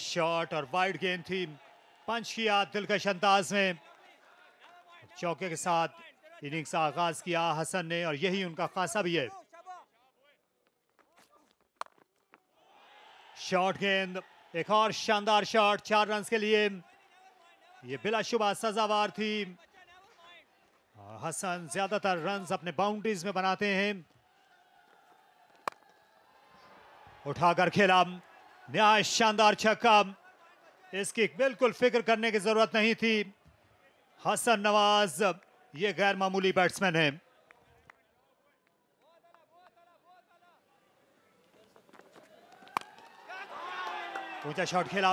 shot और wide गेंद थी पंच किया दिलकश अंदाज में चौके के साथ इनिंग्स का आगाज किया हसन ने और यही उनका खासा भी है शॉट गेंद एक और शानदार शॉट चार रन के लिए ये बिलाशुबा सजावार थी हसन ज्यादातर रन अपने बाउंड्रीज में बनाते हैं उठाकर खेला न्याय शानदार छक्का इसकी बिल्कुल फिक्र करने की जरूरत नहीं थी हसन नवाज ये गैर मामूली बैट्समैन है ऊंचा शॉट खेला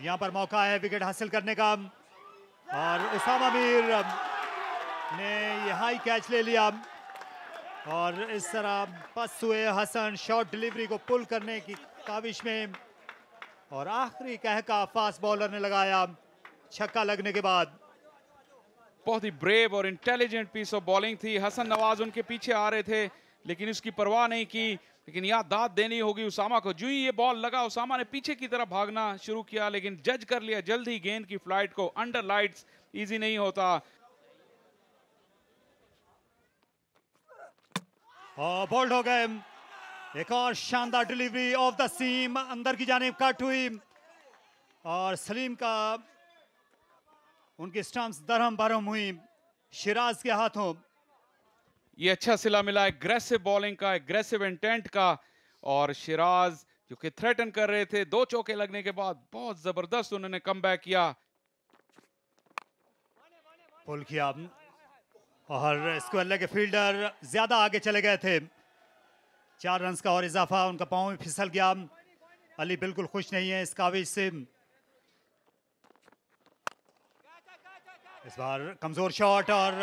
यहां पर मौका है विकेट हासिल करने का और उसामा मीर ने यह ही कैच ले लिया और इस तरह पस हुए हसन शॉट डिलीवरी को पुल करने की काविश में और आखिरी कहका फास्ट बॉलर ने लगाया छक्का लगने के बाद बहुत ही ब्रेव और इंटेलिजेंट पीस ऑफ बॉलिंग थी हसन नवाज उनके पीछे आ रहे थे लेकिन उसकी परवाह नहीं की लेकिन याद दाद देनी होगी उसामा को जो ही ये बॉल लगा उसामा ने पीछे की तरफ भागना शुरू किया लेकिन जज कर लिया जल्द ही गेंद की फ्लाइट को अंडर लाइट्स इजी नहीं होता बोल्ड हाँ, हो गए एक और शानदार डिलीवरी ऑफ द सीम अंदर की जानेब कट हुई और सलीम का उनकी स्टम्प दरहम बरहम हुई शिराज के हाथों ये अच्छा सिला मिला एग्रेसिव बॉलिंग का एग्रेसिव इंटेंट का और शिराज जो कि थ्रेटन कर रहे थे दो चौके लगने के बाद बहुत जबरदस्त उन्होंने कम बैक किया पुल किया और इसको अल्लाह के फील्डर ज्यादा आगे चले गए थे चार रन का और इजाफा उनका पाँव में फिसल गया अली बिल्कुल खुश नहीं है इस काविज से इस बार कमज़ोर शॉट और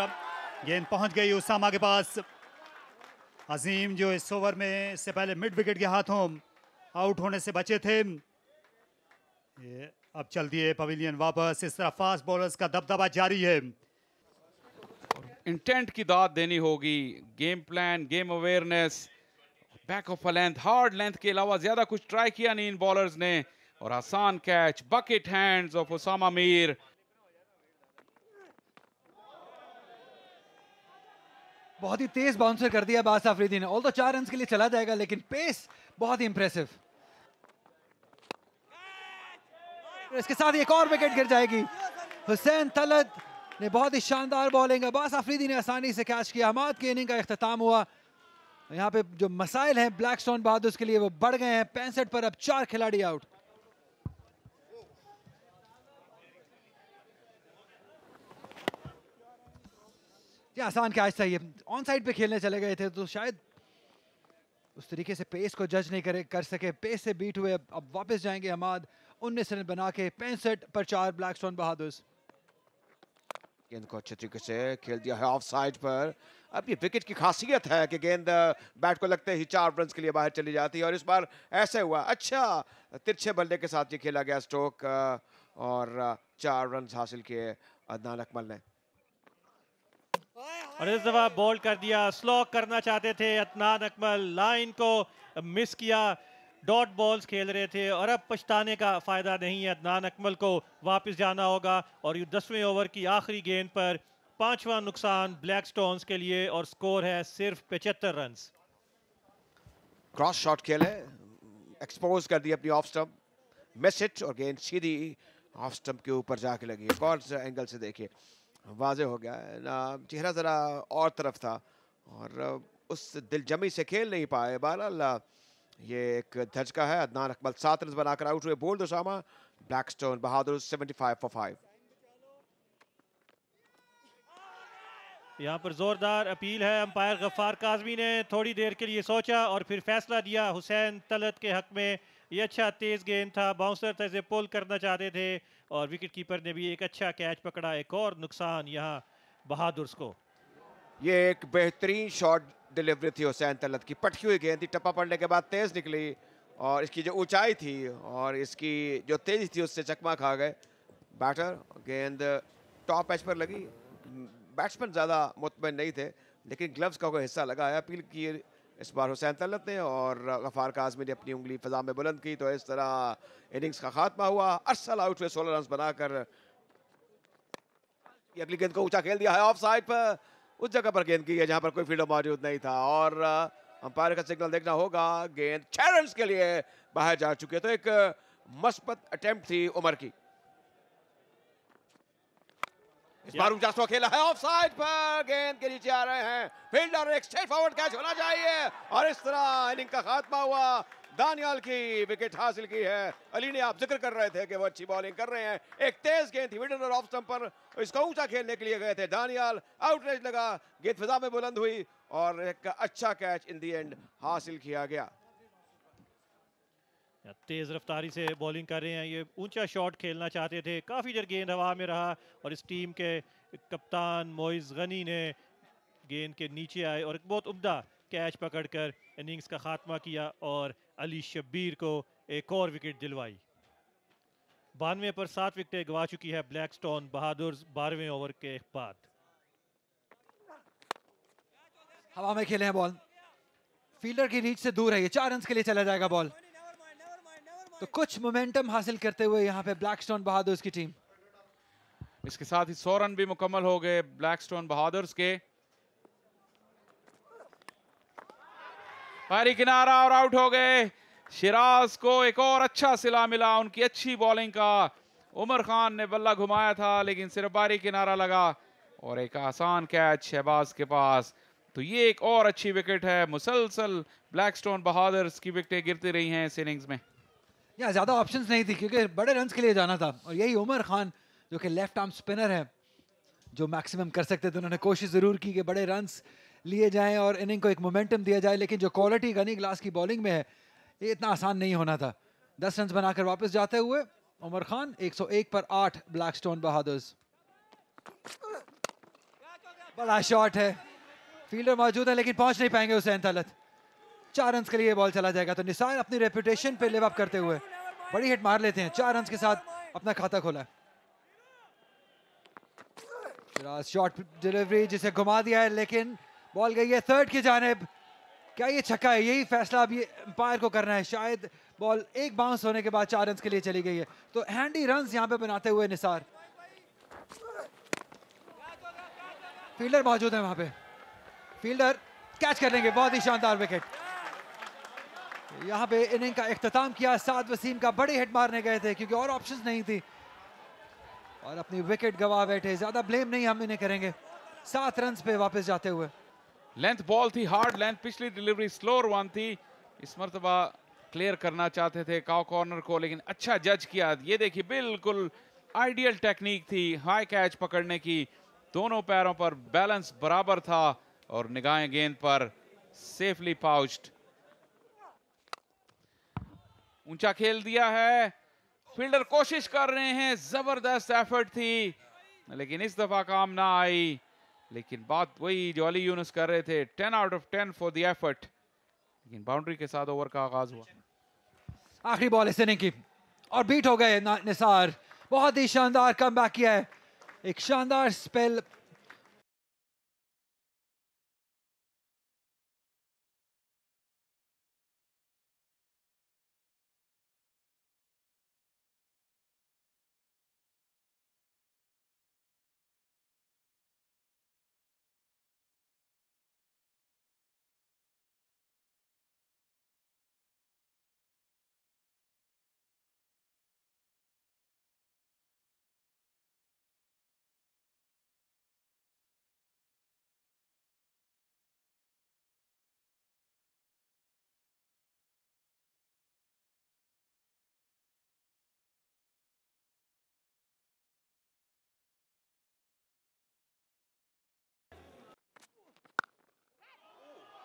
गेंद पहुंच गई उसामा के पास अजीम जो इस ओवर में इससे पहले मिड विकेट के हाथों आउट होने से बचे थे ये अब चल दिए पवेलियन वापस इस तरह फास्ट बॉलर्स का दबदबा जारी है इंटेंट की दाद देनी होगी game plan game awareness back of length hard length के अलावा ज्यादा कुछ ट्राई किया नहीं इन बॉलर्स ने और आसान catch bucket hands of Usama Mir बहुत ही तेज बाउंसर कर दिया बास आफरीदी ने ऑल तो चार रन के लिए चला जाएगा लेकिन पेस बहुत ही इंप्रेसिव इसके साथ एक और विकेट गिर जाएगी हुसैन तलत ने बहुत ही शानदार बॉलिंग अब्बास आफरीदी ने आसानी से कैच किया हमाद की इनिंग का अख्ताम हुआ यहाँ पे जो मसाइल हैं ब्लैक स्टोन बहादुर के लिए वो बढ़ गए हैं पैंसठ पर अब चार खिलाड़ी आउट क्या आसान कैच था ये ऑन साइड पे खेलने चले गए थे तो शायद उस तरीके से पेस को जज नहीं करे कर सके पेस से बीट हुए अब वापस जाएंगे हमाद उन्नीस रन बना के पैंसठ पर चार ब्लैक स्टोन बहादुर गेंद को अच्छे तरीके से खेल दिया है ऑफ साइड पर अब ये विकेट की खासियत है कि गेंद बैट को लगते ही चार रन के लिए बाहर चली जाती है और इस बार ऐसे हुआ अच्छा तिरछे बल्ले के साथ ये खेला गया स्ट्रोक और चार रन हासिल किए अदनान अकमल ने और इस दफा बॉल कर दिया स्लॉक करना चाहते थे अदनान अकमल लाइन को मिस किया डॉट बॉल्स खेल रहे थे और अब पछताने का फ़ायदा नहीं है अदनान अकमल को वापस जाना होगा और ये दसवें ओवर की आखिरी गेंद पर पांचवा नुकसान ब्लैक स्टोन्स के लिए और स्कोर है सिर्फ पचहत्तर रन क्रॉस शॉट खेल है एक्सपोज कर दी अपनी ऑफ स्टम्प मिस हिट और गेंद सीधी ऑफ स्टम्प के ऊपर जाके लगी कौन से एंगल से देखिए वाजे हो गया ना चेहरा ज़रा और तरफ था और उस दिलजमी से खेल नहीं पाए बहरहाल ये एक धचका है अदनान अकबल सात रन बनाकर आउट हुए बोल दो शामा ब्लैक स्टोन बहादुर सेवेंटी फाइव फॉर फाइव यहाँ पर जोरदार अपील है अंपायर गफ्फार काजमी ने थोड़ी देर के लिए सोचा और फिर फैसला दिया हुसैन तलत के हक में ये अच्छा तेज़ गेंद था बाउंसर तज पोल करना चाहते थे और विकेट कीपर ने भी एक अच्छा कैच पकड़ा एक और नुकसान यहाँ बहादुर को ये एक बेहतरीन शॉट डिलीवरी थी हुसैन तलत की पटकी हुई गेंद थी टप्पा पड़ने के बाद तेज़ निकली और इसकी जो ऊंचाई थी और इसकी जो तेज़ी थी उससे चकमा खा गए बैटर गेंद टॉप एच पर लगी बैट्समैन ज़्यादा मुतमिन नहीं थे लेकिन ग्लव्स का कोई हिस्सा लगा है अपील की इस बार हुसैन तलत ने और गफ़ार काजमी ने अपनी उंगली फ़जा में बुलंद की तो इस तरह इनिंग्स का खात्मा हुआ अरसल आउट हुए सोलह रन बनाकर अगली गेंद को ऊंचा खेल दिया है ऑफ साइड पर उस जगह पर गेंद की है जहां पर कोई फील्डर मौजूद नहीं था और अंपायर का सिग्नल देखना होगा गेंद छह रन के लिए बाहर जा चुके तो एक मस्बत अटेम्प्ट थी उमर की इस बार उजासवा खेला है ऑफ साइड पर गेंद के नीचे आ रहे हैं फील्डर एक स्ट्रेट फॉरवर्ड कैच होना चाहिए और इस तरह इनिंग का खात्मा हुआ दानियाल की विकेट हासिल की है अली ने आप जिक्र कर रहे थे कि वो अच्छी बॉलिंग कर रहे हैं एक तेज गेंद थी विडन और ऑफ स्टंप पर इसको ऊंचा खेलने के लिए गए थे दानियाल आउटरेज लगा गेंद फिजा में बुलंद हुई और एक अच्छा कैच इन दी एंड हासिल किया गया तेज़ रफ्तारी से बॉलिंग कर रहे हैं ये ऊंचा शॉट खेलना चाहते थे काफ़ी देर गेंद हवा में रहा और इस टीम के कप्तान मोइज़ गनी ने गेंद के नीचे आए और एक बहुत उमदा कैच पकड़कर इनिंग्स का खात्मा किया और अली शब्बीर को एक और विकेट दिलवाई बानवे पर सात विकेटें गवा चुकी है ब्लैक स्टोन बहादुर बारहवें ओवर के बाद हवा में खेले हैं बॉल फील्डर की रीच से दूर है ये चार रन के लिए चला जाएगा बॉल तो कुछ मोमेंटम हासिल करते हुए यहाँ पे ब्लैक स्टोन बहादुर्स की टीम इसके साथ ही सौ रन भी मुकम्मल हो गए ब्लैक स्टोन बहादुर्स के भारी किनारा और आउट हो गए शिराज को एक और अच्छा सिला मिला उनकी अच्छी बॉलिंग का उमर खान ने बल्ला घुमाया था लेकिन सिर्फ बारी किनारा लगा और एक आसान कैच शहबाज के पास तो ये एक और अच्छी विकेट है मुसलसल ब्लैक स्टोन बहादुर की विकेटें गिरती रही हैं इस इनिंग्स में यहाँ ज़्यादा ऑप्शन नहीं थी क्योंकि बड़े रन के लिए जाना था और यही उमर खान जो कि लेफ्ट आर्म स्पिनर है जो मैक्सिमम कर सकते थे उन्होंने कोशिश ज़रूर की कि बड़े रन लिए जाएं और इनिंग को एक मोमेंटम दिया जाए लेकिन जो क्वालिटी गनी ग्लास की बॉलिंग में है ये इतना आसान नहीं होना था दस रन बनाकर वापस जाते हुए उमर खान 101 पर आठ ब्लैक स्टोन बहादुर बड़ा शॉट है फील्डर मौजूद है लेकिन पहुंच नहीं पाएंगे उसे अंतलत चार रन के लिए बॉल चला जाएगा तो निशान अपनी रेपुटेशन पे लेव अप करते हुए बड़ी हिट मार लेते हैं चार रन के साथ अपना खाता खोला है शॉट डिलीवरी जिसे घुमा दिया है लेकिन बॉल गई है थर्ड की जानब क्या ये छक्का है यही फैसला अभी अंपायर को करना है शायद बॉल एक बाउंस होने के बाद चार रन के लिए चली गई है तो हैंडी रन यहाँ पे बनाते हुए निसार फील्डर मौजूद है वहां पे फील्डर कैच कर लेंगे बहुत ही शानदार विकेट यहाँ पे इनिंग का अख्ताम किया साद वसीम का बड़े हिट मारने गए थे क्योंकि और ऑप्शंस नहीं थी और अपनी विकेट गवा बैठे ज्यादा ब्लेम नहीं हम इन्हें करेंगे सात रन पे वापस जाते हुए लेंथ बॉल थी हार्ड लेंथ पिछली डिलीवरी स्लोर वन थी इस मरतबा क्लियर करना चाहते थे काउ कॉर्नर को लेकिन अच्छा जज किया ये देखिए बिल्कुल आइडियल टेक्निक थी हाई कैच पकड़ने की दोनों पैरों पर बैलेंस बराबर था और निगाहें गेंद पर सेफली पाउच्ड ऊंचा खेल दिया है फील्डर कोशिश कर रहे हैं जबरदस्त एफर्ट थी लेकिन इस दफा काम ना आई लेकिन बात वही जो अली यूनुस कर रहे थे ten out of ten for the effort लेकिन बाउंड्री के साथ ओवर का आगाज हुआ आखिरी बॉल इस नहीं की और बीट हो गए निसार बहुत ही शानदार कम किया है एक शानदार स्पेल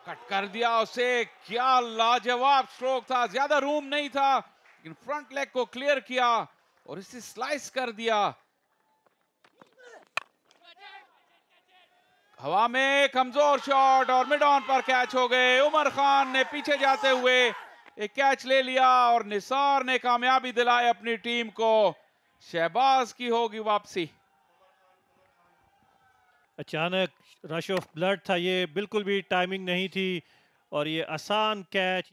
कट कर दिया उसे क्या लाजवाब स्ट्रोक था ज्यादा रूम नहीं था लेकिन फ्रंट लेग को क्लियर किया और इसे स्लाइस कर दिया हवा में कमजोर शॉट और मिड ऑन पर कैच हो गए उमर खान ने पीछे जाते हुए एक कैच ले लिया और निसार ने कामयाबी दिलाई अपनी टीम को शहबाज की होगी वापसी अचानक रश ऑफ ब्लड था ये बिल्कुल भी टाइमिंग नहीं थी और ये आसान कैच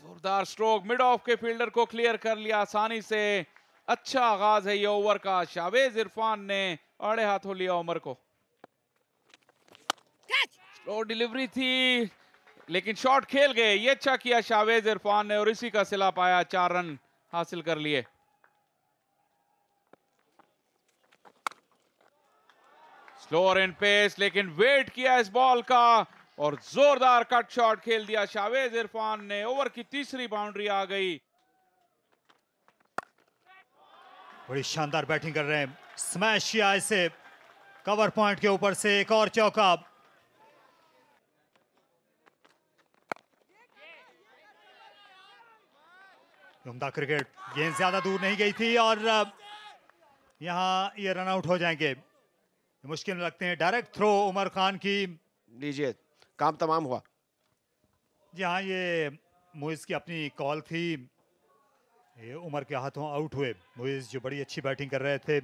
जोरदार स्ट्रोक मिड ऑफ के फील्डर को क्लियर कर लिया आसानी से अच्छा आगाज है ये ओवर का शावेज इरफान ने अड़े हाथों लिया उमर को स्लो डिलीवरी थी लेकिन शॉट खेल गए ये अच्छा किया शावेज इरफान ने और इसी का सिला पाया चार रन हासिल कर लिए स्लोअर इन पेस लेकिन वेट किया इस बॉल का और जोरदार कट शॉट खेल दिया शावेज इरफान ने ओवर की तीसरी बाउंड्री आ गई बड़ी शानदार बैटिंग कर रहे हैं स्मैश किया इसे कवर पॉइंट के ऊपर से एक और चौका उमदा क्रिकेट गेंद ज्यादा दूर नहीं गई थी और यहां ये रन आउट हो जाएंगे मुश्किल लगते हैं डायरेक्ट थ्रो उमर खान की लीजिए काम तमाम हुआ जी हाँ ये मुइज़ की अपनी कॉल थी ये उमर के हाथों आउट हुए मुइज़ जो बड़ी अच्छी बैटिंग कर रहे थे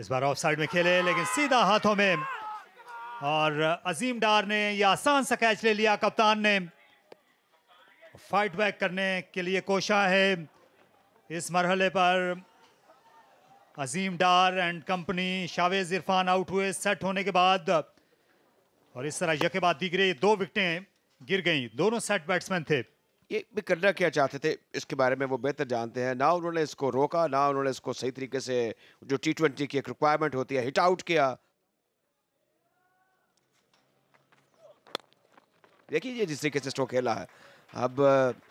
इस बार ऑफ साइड में खेले लेकिन सीधा हाथों में और अजीम डार ने यह आसान सा कैच ले लिया कप्तान ने फाइट बैक करने के लिए कोशा है इस मरहले पर Azeem Dar and company Shavez Irfan out हुए सेट होने के बाद और इस तरह यके बाद रही दो विकटें गिर गई दोनों सेट बैट्समैन थे ये भी करना क्या चाहते थे इसके बारे में वो बेहतर जानते हैं ना उन्होंने इसको रोका ना उन्होंने इसको सही तरीके से जो टी ट्वेंटी की एक रिक्वायरमेंट होती है हिट आउट किया देखिए ये जिस तरीके से स्ट्रोक खेला है अब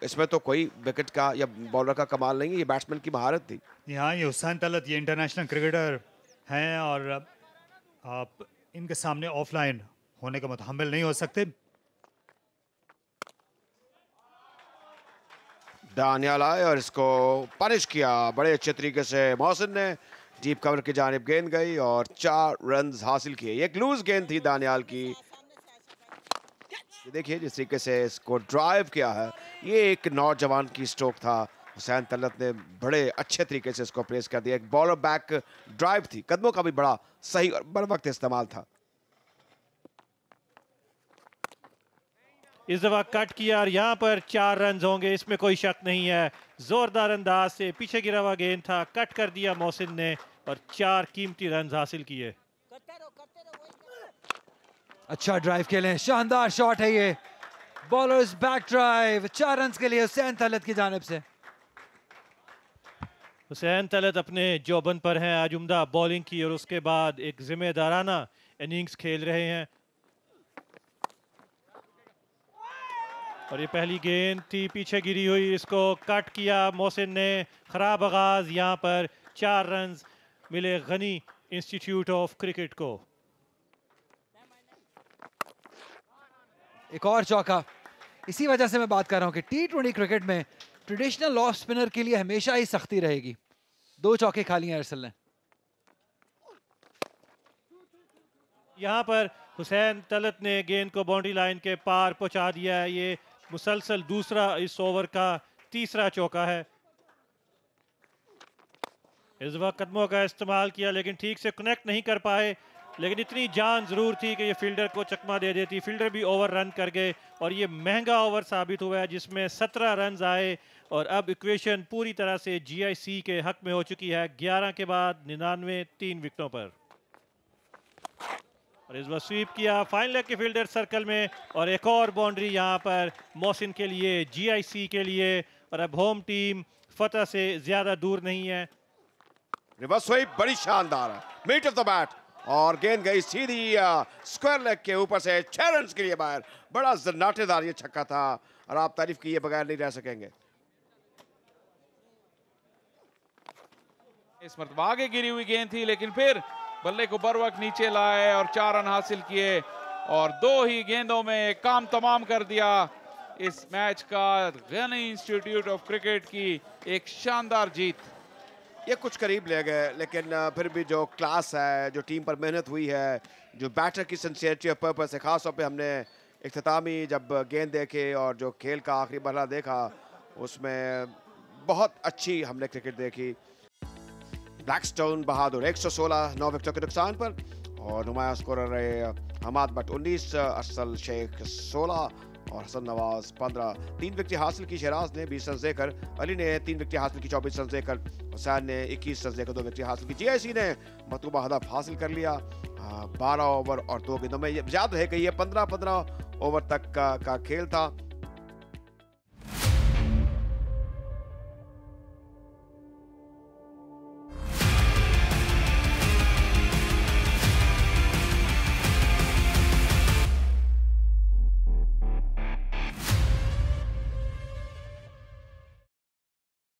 इसमें तो कोई विकेट का या बॉलर का कमाल नहीं है ये बैट्समैन की महारत थी यहाँ ये हुसैन तलत ये इंटरनेशनल क्रिकेटर हैं और आप इनके सामने ऑफलाइन होने का मतहमल नहीं हो सकते दानियाल आए और इसको पनिश किया बड़े अच्छे तरीके से मोहसिन ने डीप कवर की जानब गेंद गई और चार रन हासिल किए एक लूज गेंद थी दानियाल की ये देखिए जिस तरीके से इसको ड्राइव किया है ये एक नौजवान की स्ट्रोक था हुसैन तलत ने बड़े अच्छे तरीके से इसको प्रेस कर दिया एक बॉलर बैक ड्राइव थी कदमों का भी बड़ा सही और बर वक्त इस्तेमाल था इस दफा कट किया और यहाँ पर चार रन होंगे इसमें कोई शक नहीं है जोरदार अंदाज से पीछे गिरा हुआ गेंद था कट कर दिया मोहसिन ने और चार कीमती रन हासिल किए अच्छा ड्राइव खेले शानदार शॉट है ये बॉलर्स बैक ड्राइव चार रन के लिए हुसैन तलत की जानब से हुसैन तलत अपने जोबन पर हैं आज उमदा बॉलिंग की और उसके बाद एक जिम्मेदाराना इनिंग्स खेल रहे हैं और ये पहली गेंद थी पीछे गिरी हुई इसको कट किया मोहसिन ने ख़राब आगाज़ यहाँ पर चार रन मिले गनी इंस्टीट्यूट ऑफ क्रिकेट को एक और चौका इसी वजह से मैं बात कर रहा हूँ कि टी ट्वेंटी क्रिकेट में ट्रेडिशनल ऑफ स्पिनर के लिए हमेशा ही सख्ती रहेगी दो चौके खा लिए अरसल ने यहाँ पर हुसैन तलत ने गेंद को बाउंड्री लाइन के पार पहुँचा दिया है ये मुसलसल दूसरा इस ओवर का तीसरा चौका है इस वक्त कदमों का इस्तेमाल किया लेकिन ठीक से कनेक्ट नहीं कर पाए लेकिन इतनी जान ज़रूर थी कि ये फील्डर को चकमा दे देती फील्डर भी ओवर रन कर गए और ये महंगा ओवर साबित हुआ है जिसमें सत्रह रन आए और अब इक्वेशन पूरी तरह से जीआईसी के हक में हो चुकी है ग्यारह के बाद निन्यानवे तीन विकटों पर और इस बार स्वीप किया फाइनल लेग के फील्डर सर्कल में और एक और बाउंड्री यहाँ पर मोहसिन के लिए जीआईसी के लिए और अब होम टीम फतह से ज़्यादा दूर नहीं है रिवर्स स्वीप बड़ी शानदार है मीट ऑफ द बैट और गेंद गई सीधी स्क्वायर लेग के ऊपर से छह रन के लिए बाहर बड़ा जन्नाटेदार ये छक्का था और आप तारीफ किए बगैर नहीं रह सकेंगे इस मतलब आगे गिरी हुई गेंद थी लेकिन फिर बल्ले को बर वक्त नीचे लाए और चार रन हासिल किए और दो ही गेंदों में काम तमाम कर दिया इस मैच का गनी इंस्टीट्यूट ऑफ क्रिकेट की एक शानदार जीत ये कुछ करीब ले गए लेकिन फिर भी जो क्लास है जो टीम पर मेहनत हुई है जो बैटर की सेंसियरिटी ऑफ पर्पस है खासतौर पर हमने अख्तामी जब गेंद देखे और जो खेल का आखिरी मरला देखा उसमें बहुत अच्छी हमने क्रिकेट देखी ब्लैकस्टोन बहादुर 116 नौ विकटों के नुकसान पर और नुमाया स्कोर रहे हमाद भट्ट 19 असल शेख सोलह और हसन नवाज पंद्रह तीन विकेट हासिल की शहराज ने बीस रन देकर अली ने तीन विकेट हासिल की चौबीस रन देकर हुसैन ने इक्कीस रन देकर दो विकेट हासिल की जी ने मतलूबा हदफ हासिल कर लिया बारह ओवर और दो गेंदों में याद रहे कि यह पंद्रह पंद्रह ओवर तक का, का खेल था